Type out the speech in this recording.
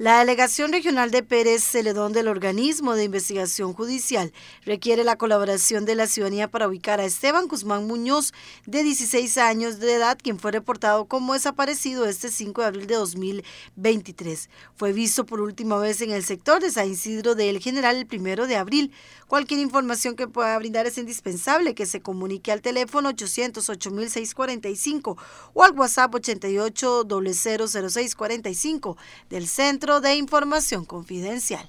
La delegación regional de Pérez Celedón del organismo de investigación judicial requiere la colaboración de la ciudadanía para ubicar a Esteban Guzmán Muñoz, de 16 años de edad, quien fue reportado como desaparecido este 5 de abril de 2023. Fue visto por última vez en el sector de San Isidro del General el 1 de abril. Cualquier información que pueda brindar es indispensable que se comunique al teléfono 808-645 o al WhatsApp 88 del Centro de Información Confidencial.